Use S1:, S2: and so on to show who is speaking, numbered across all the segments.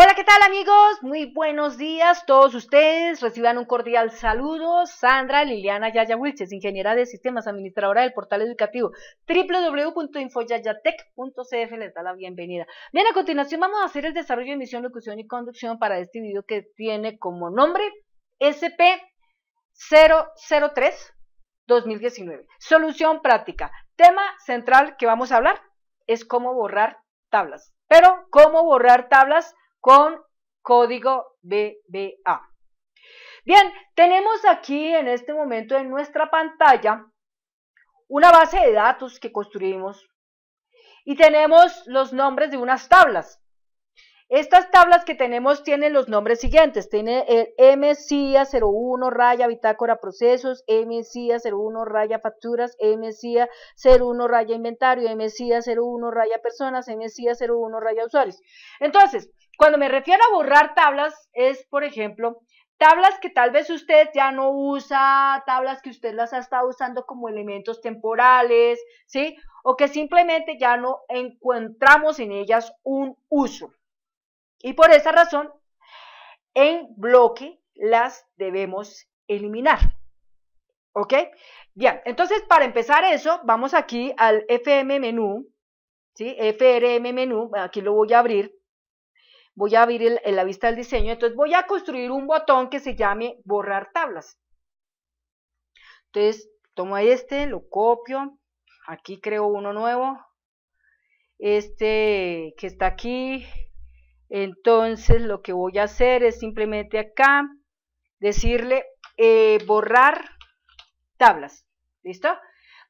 S1: Hola, ¿qué tal amigos? Muy buenos días todos ustedes. Reciban un cordial saludo. Sandra Liliana Yaya Wilches, ingeniera de sistemas, administradora del portal educativo www.infoyayatec.cf. Les da la bienvenida. Bien, a continuación vamos a hacer el desarrollo de misión, locución y conducción para este video que tiene como nombre SP003 2019. Solución práctica. Tema central que vamos a hablar es cómo borrar tablas. Pero, ¿cómo borrar tablas? con código BBA. Bien, tenemos aquí en este momento en nuestra pantalla una base de datos que construimos y tenemos los nombres de unas tablas. Estas tablas que tenemos tienen los nombres siguientes. Tiene MCIA 01 raya bitácora procesos, MCIA 01 raya facturas, MCIA 01 raya inventario, MCIA 01 raya personas, MCIA 01 raya usuarios. Entonces, cuando me refiero a borrar tablas es, por ejemplo, tablas que tal vez usted ya no usa, tablas que usted las ha estado usando como elementos temporales, ¿sí? O que simplemente ya no encontramos en ellas un uso. Y por esa razón, en bloque las debemos eliminar. ¿Ok? Bien, entonces para empezar eso, vamos aquí al FM menú, ¿sí? FRM menú, aquí lo voy a abrir voy a abrir en la vista del diseño, entonces voy a construir un botón que se llame borrar tablas. Entonces, tomo este, lo copio, aquí creo uno nuevo, este que está aquí, entonces lo que voy a hacer es simplemente acá decirle eh, borrar tablas, ¿listo?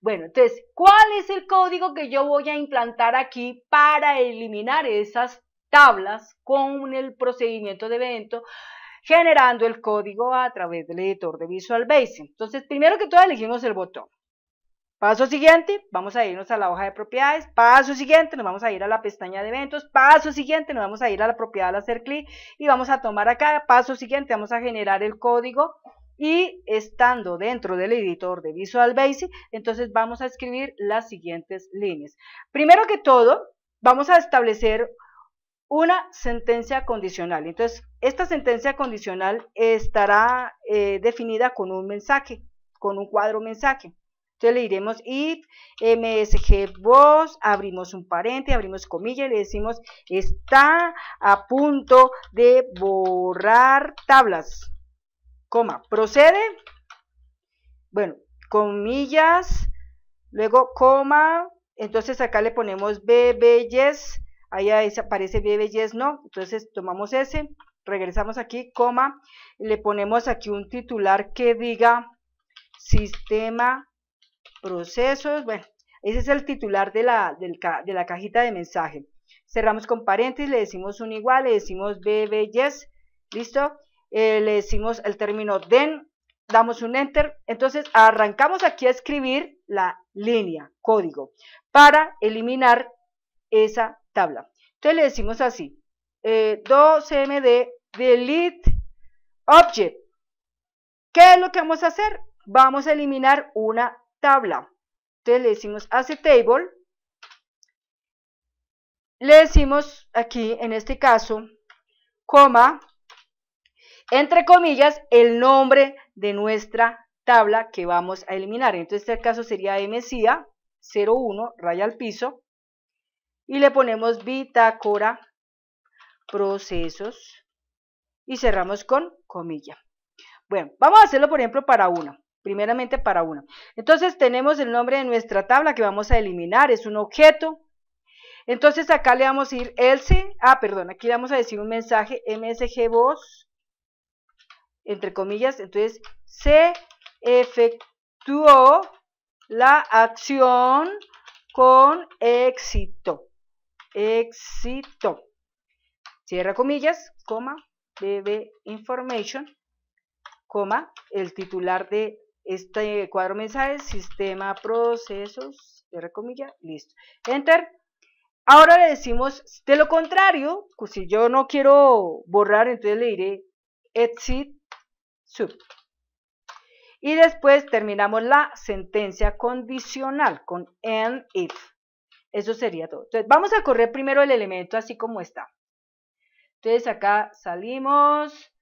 S1: Bueno, entonces, ¿cuál es el código que yo voy a implantar aquí para eliminar esas tablas con el procedimiento de evento generando el código a través del editor de Visual Basic. Entonces, primero que todo, elegimos el botón. Paso siguiente, vamos a irnos a la hoja de propiedades. Paso siguiente, nos vamos a ir a la pestaña de eventos. Paso siguiente, nos vamos a ir a la propiedad al hacer clic y vamos a tomar acá. Paso siguiente, vamos a generar el código y estando dentro del editor de Visual Basic, entonces vamos a escribir las siguientes líneas. Primero que todo, vamos a establecer una sentencia condicional. Entonces, esta sentencia condicional estará eh, definida con un mensaje, con un cuadro mensaje. Entonces le diremos if, msg vos, abrimos un paréntesis, abrimos comillas y le decimos está a punto de borrar tablas, coma, procede, bueno, comillas, luego coma, entonces acá le ponemos b, ahí aparece bbyes, yes, no, entonces tomamos ese, regresamos aquí, coma, le ponemos aquí un titular que diga sistema procesos, bueno, ese es el titular de la, de la cajita de mensaje. Cerramos con paréntesis, le decimos un igual, le decimos bb listo, eh, le decimos el término den, damos un enter, entonces arrancamos aquí a escribir la línea, código, para eliminar esa tabla. Entonces le decimos así, 2md eh, delete object. ¿Qué es lo que vamos a hacer? Vamos a eliminar una tabla. Entonces le decimos hace table. Le decimos aquí, en este caso, coma, entre comillas, el nombre de nuestra tabla que vamos a eliminar. Entonces, en este caso sería mca 01, raya al piso, y le ponemos bitácora, procesos y cerramos con comilla. Bueno, vamos a hacerlo por ejemplo para uno, primeramente para uno. Entonces tenemos el nombre de nuestra tabla que vamos a eliminar, es un objeto. Entonces acá le vamos a ir else, ah perdón, aquí le vamos a decir un mensaje msg voz, entre comillas, entonces se efectuó la acción con éxito éxito. Cierra comillas, coma, BB Information, coma, el titular de este cuadro mensaje, sistema procesos, cierra comillas, listo. Enter. Ahora le decimos, de lo contrario, pues si yo no quiero borrar, entonces le diré exit sub. Y después terminamos la sentencia condicional con and if. Eso sería todo. Entonces, vamos a correr primero el elemento así como está. Entonces, acá salimos,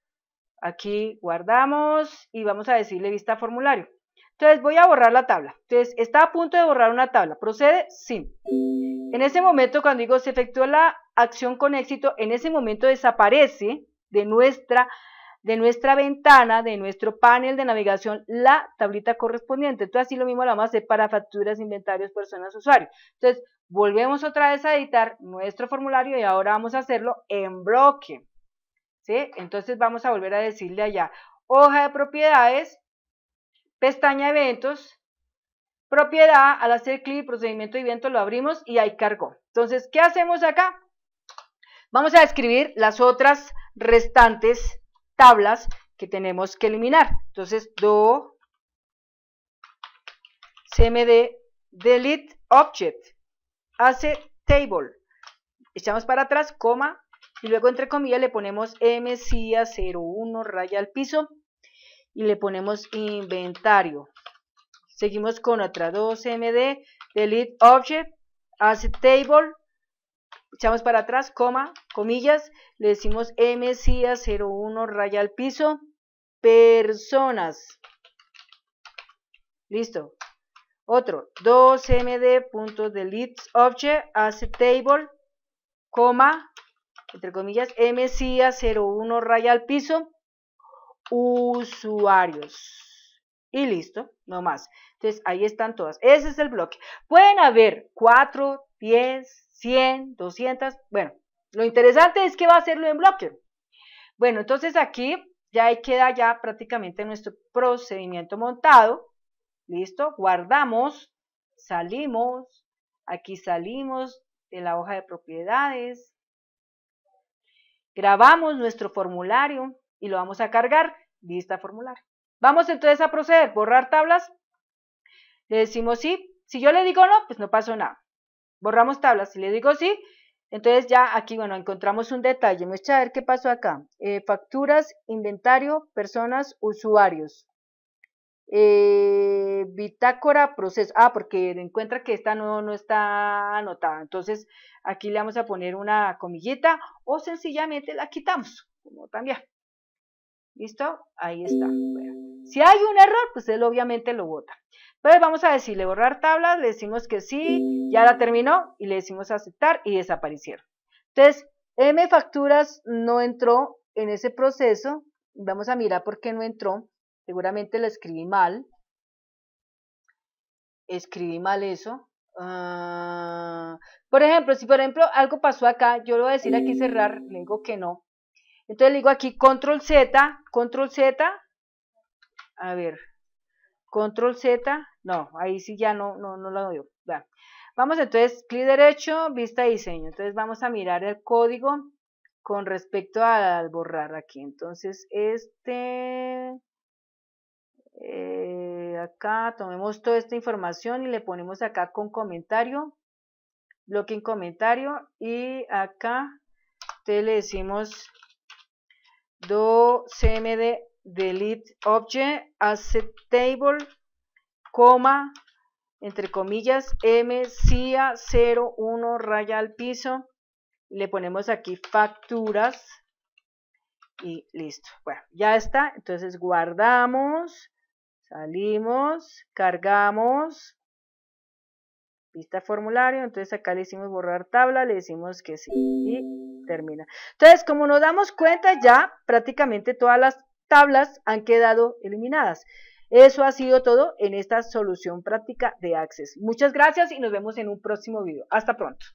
S1: aquí guardamos y vamos a decirle vista formulario. Entonces, voy a borrar la tabla. Entonces, está a punto de borrar una tabla. Procede, sí. En ese momento, cuando digo se efectuó la acción con éxito, en ese momento desaparece de nuestra de nuestra ventana, de nuestro panel de navegación, la tablita correspondiente. Entonces, así lo mismo la vamos a hacer para facturas, inventarios, personas, usuarios. Entonces, Volvemos otra vez a editar nuestro formulario y ahora vamos a hacerlo en bloque. ¿sí? Entonces vamos a volver a decirle allá, hoja de propiedades, pestaña eventos, propiedad, al hacer clic, procedimiento de evento, lo abrimos y ahí cargó. Entonces, ¿qué hacemos acá? Vamos a escribir las otras restantes tablas que tenemos que eliminar. Entonces, do cmd delete object hace table. Echamos para atrás, coma, y luego entre comillas le ponemos mca 01 raya al piso y le ponemos inventario. Seguimos con otra 2MD, delete object, hace table, echamos para atrás, coma, comillas, le decimos mca 01 raya al piso, personas. Listo. Otro, 2md.delete_object as table, coma, entre comillas, mcia01 raya al piso, usuarios. Y listo, no más. Entonces, ahí están todas. Ese es el bloque. Pueden haber 4, 10, 100, 200. Bueno, lo interesante es que va a hacerlo en bloque. Bueno, entonces aquí ya queda ya prácticamente nuestro procedimiento montado. ¿Listo? Guardamos, salimos, aquí salimos de la hoja de propiedades, grabamos nuestro formulario y lo vamos a cargar, lista formulario. Vamos entonces a proceder, borrar tablas, le decimos sí, si yo le digo no, pues no pasó nada. Borramos tablas, si le digo sí, entonces ya aquí, bueno, encontramos un detalle, me echa a ver qué pasó acá. Eh, facturas, inventario, personas, usuarios. Eh, bitácora, proceso. Ah, porque encuentra que esta no, no está anotada. Entonces, aquí le vamos a poner una comillita o sencillamente la quitamos, como también. ¿Listo? Ahí está. Si hay un error, pues él obviamente lo vota. Entonces vamos a decirle borrar tablas, le decimos que sí, ya la terminó y le decimos aceptar y desaparecieron. Entonces, M facturas no entró en ese proceso. Vamos a mirar por qué no entró. Seguramente lo escribí mal. Escribí mal eso. Ah, por ejemplo, si por ejemplo algo pasó acá, yo lo voy a decir aquí cerrar, le digo que no. Entonces le digo aquí control Z, control Z, a ver, control Z, no, ahí sí ya no, no, no lo doy. Vamos entonces, clic derecho, vista diseño. Entonces vamos a mirar el código con respecto al borrar aquí. Entonces este eh, acá tomemos toda esta información y le ponemos acá con comentario, bloque en comentario y acá te le decimos do cmd delete object table, coma entre comillas mcia 01 raya al piso le ponemos aquí facturas y listo bueno ya está entonces guardamos Salimos, cargamos, vista formulario, entonces acá le hicimos borrar tabla, le decimos que sí y termina. Entonces, como nos damos cuenta ya, prácticamente todas las tablas han quedado eliminadas. Eso ha sido todo en esta solución práctica de Access. Muchas gracias y nos vemos en un próximo video. Hasta pronto.